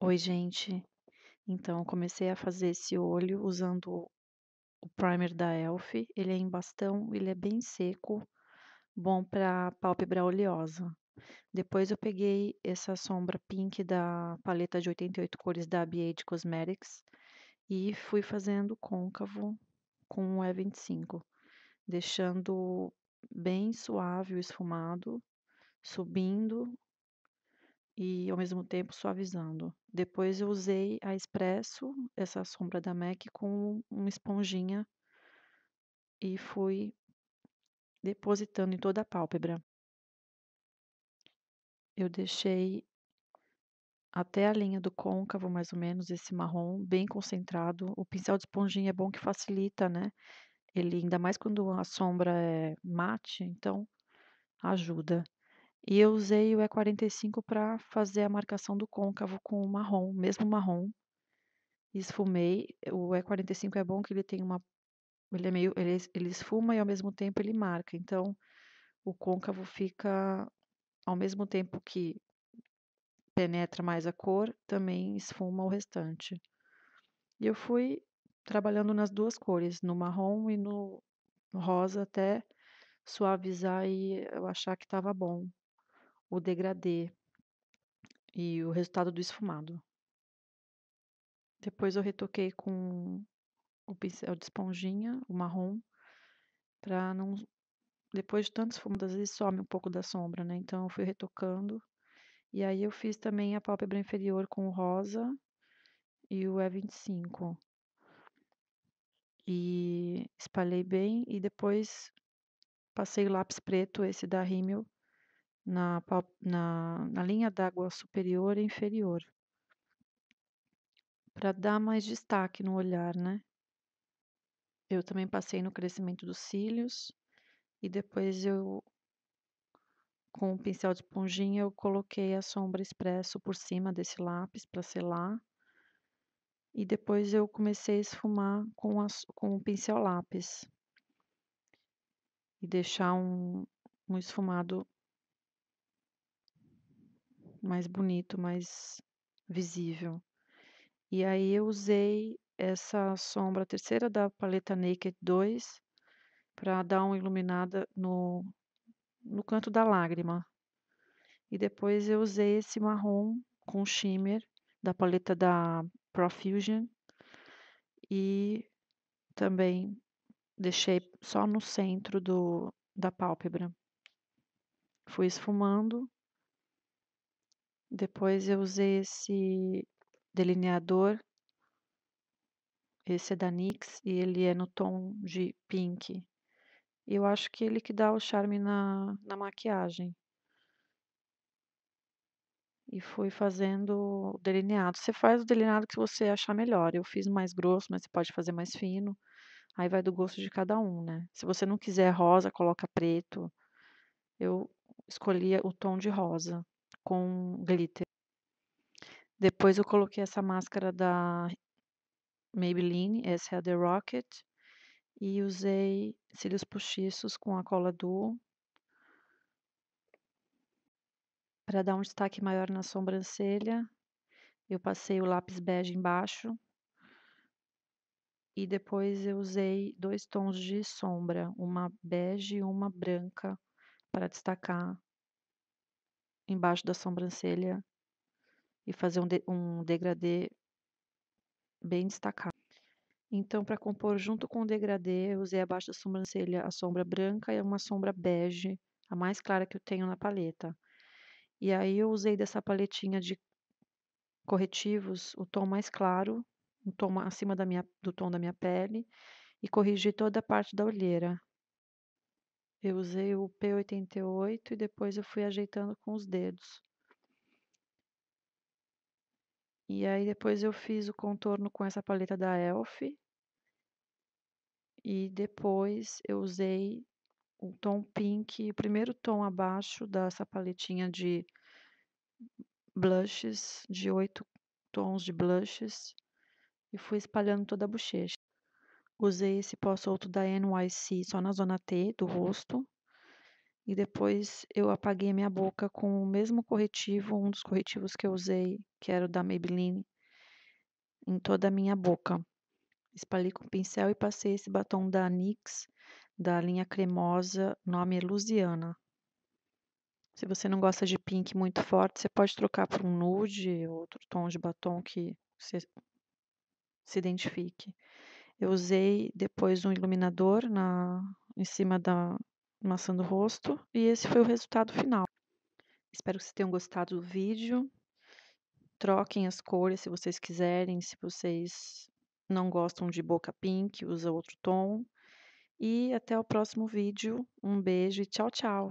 Oi, gente. Então, eu comecei a fazer esse olho usando o primer da Elf. Ele é em bastão, ele é bem seco, bom para pálpebra oleosa. Depois eu peguei essa sombra pink da paleta de 88 cores da BH Cosmetics e fui fazendo côncavo com o E25, deixando bem suave o esfumado, subindo e ao mesmo tempo suavizando. Depois eu usei a Espresso, essa sombra da MAC, com uma esponjinha e fui depositando em toda a pálpebra. Eu deixei até a linha do côncavo, mais ou menos, esse marrom bem concentrado. O pincel de esponjinha é bom que facilita, né? Ele, ainda mais quando a sombra é mate, então ajuda. E eu usei o E45 para fazer a marcação do côncavo com o marrom, mesmo marrom. Esfumei. O E45 é bom que ele tem uma. Ele é meio. Ele, ele esfuma e ao mesmo tempo ele marca. Então, o côncavo fica. Ao mesmo tempo que penetra mais a cor, também esfuma o restante. E eu fui trabalhando nas duas cores, no marrom e no rosa, até suavizar e eu achar que estava bom o degradê e o resultado do esfumado. Depois eu retoquei com o pincel de esponjinha, o marrom, para não. Depois de tantos fumos, às vezes some um pouco da sombra, né? Então eu fui retocando. E aí eu fiz também a pálpebra inferior com o rosa e o E25. E espalhei bem e depois passei o lápis preto, esse da Rimmel, na, na, na linha d'água superior e inferior, para dar mais destaque no olhar, né? Eu também passei no crescimento dos cílios e depois eu, com o um pincel de esponjinha, eu coloquei a sombra expresso por cima desse lápis para selar. E depois eu comecei a esfumar com, a, com o pincel lápis e deixar um, um esfumado mais bonito, mais visível. E aí eu usei essa sombra terceira da paleta Naked 2 para dar uma iluminada no, no canto da lágrima. E depois eu usei esse marrom com shimmer da paleta da Profusion e também deixei só no centro do, da pálpebra. Fui esfumando depois eu usei esse delineador, esse é da NYX e ele é no tom de pink. eu acho que ele que dá o charme na, na maquiagem. E fui fazendo o delineado. Você faz o delineado que você achar melhor. Eu fiz mais grosso, mas você pode fazer mais fino. Aí vai do gosto de cada um, né? Se você não quiser rosa, coloca preto. Eu escolhi o tom de rosa com glitter. Depois eu coloquei essa máscara da Maybelline, essa é a The Rocket, e usei cílios postiços com a cola Duo para dar um destaque maior na sobrancelha. Eu passei o lápis bege embaixo e depois eu usei dois tons de sombra, uma bege e uma branca, para destacar embaixo da sobrancelha e fazer um, de, um degradê bem destacado. Então, para compor junto com o degradê, eu usei abaixo da sobrancelha a sombra branca e uma sombra bege, a mais clara que eu tenho na paleta. E aí eu usei dessa paletinha de corretivos o tom mais claro, um tom acima da minha, do tom da minha pele, e corrigi toda a parte da olheira, eu usei o P88 e depois eu fui ajeitando com os dedos. E aí depois eu fiz o contorno com essa paleta da Elf. E depois eu usei o tom pink, o primeiro tom abaixo dessa paletinha de blushes, de oito tons de blushes. E fui espalhando toda a bochecha. Usei esse pó solto da NYC só na zona T do rosto. E depois eu apaguei minha boca com o mesmo corretivo, um dos corretivos que eu usei, que era o da Maybelline, em toda a minha boca. Espalhei com pincel e passei esse batom da NYX, da linha cremosa, nome é Lusiana. Se você não gosta de pink muito forte, você pode trocar por um nude, outro tom de batom que você se identifique. Eu usei depois um iluminador na, em cima da maçã do rosto e esse foi o resultado final. Espero que vocês tenham gostado do vídeo. Troquem as cores se vocês quiserem, se vocês não gostam de boca pink, usa outro tom. E até o próximo vídeo. Um beijo e tchau, tchau.